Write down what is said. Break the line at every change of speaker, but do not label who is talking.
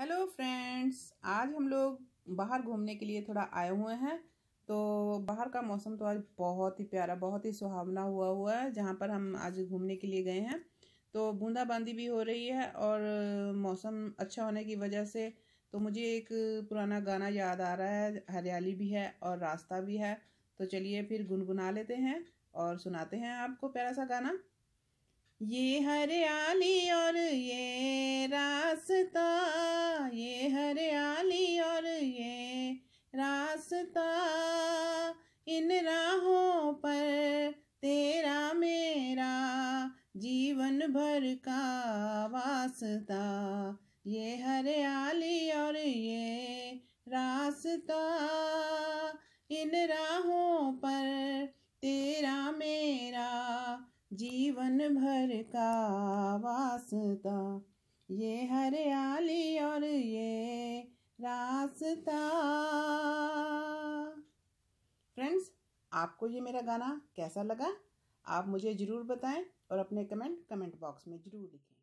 hello friends आज हम लोग बाहर घूमने के लिए थोड़ा आए हुए हैं तो बाहर का मौसम तो आज बहुत ही प्यारा बहुत ही सुहावना हुआ हुआ है जहाँ पर हम आज घूमने के लिए गए हैं तो बूंदाबांदी भी हो रही है और मौसम अच्छा होने की वजह से तो मुझे एक पुराना गाना याद आ रहा है हरियाली भी है और रास्ता भी है तो चलिए फिर गुनगुना लेते हैं और सुनाते हैं आपको प्यारा सा गाना ये हरियाली और ये रास्ता रास्ता इन राहों पर तेरा मेरा जीवन भर का वास्ता ये हरियाली और ये रास्ता इन राहों पर तेरा मेरा जीवन भर का वास्ता ये हरियाली और ये रास्ता आपको ये मेरा गाना कैसा लगा आप मुझे ज़रूर बताएं और अपने कमेंट कमेंट बॉक्स में ज़रूर लिखें